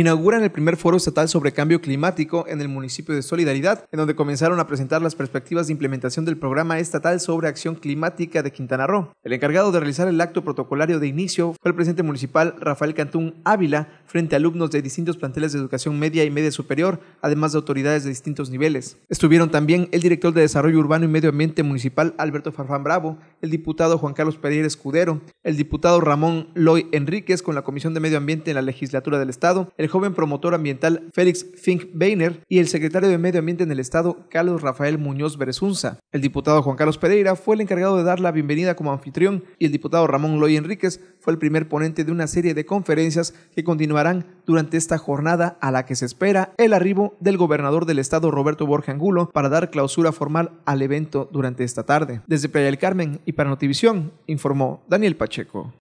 inauguran el primer foro estatal sobre cambio climático en el municipio de Solidaridad, en donde comenzaron a presentar las perspectivas de implementación del programa estatal sobre acción climática de Quintana Roo. El encargado de realizar el acto protocolario de inicio fue el presidente municipal Rafael Cantún Ávila, frente a alumnos de distintos planteles de educación media y media superior, además de autoridades de distintos niveles. Estuvieron también el director de Desarrollo Urbano y Medio Ambiente Municipal, Alberto Farfán Bravo, el diputado Juan Carlos Pereira Escudero, el diputado Ramón Loy Enríquez con la Comisión de Medio Ambiente en la legislatura del Estado, el joven promotor ambiental Félix Fink beiner y el secretario de Medio Ambiente en el Estado, Carlos Rafael Muñoz Berezunza. El diputado Juan Carlos Pereira fue el encargado de dar la bienvenida como anfitrión y el diputado Ramón Loy Enríquez fue el primer ponente de una serie de conferencias que continuarán durante esta jornada a la que se espera el arribo del gobernador del estado Roberto Borja Angulo para dar clausura formal al evento durante esta tarde. Desde Playa del Carmen y para Notivisión, informó Daniel Pacheco.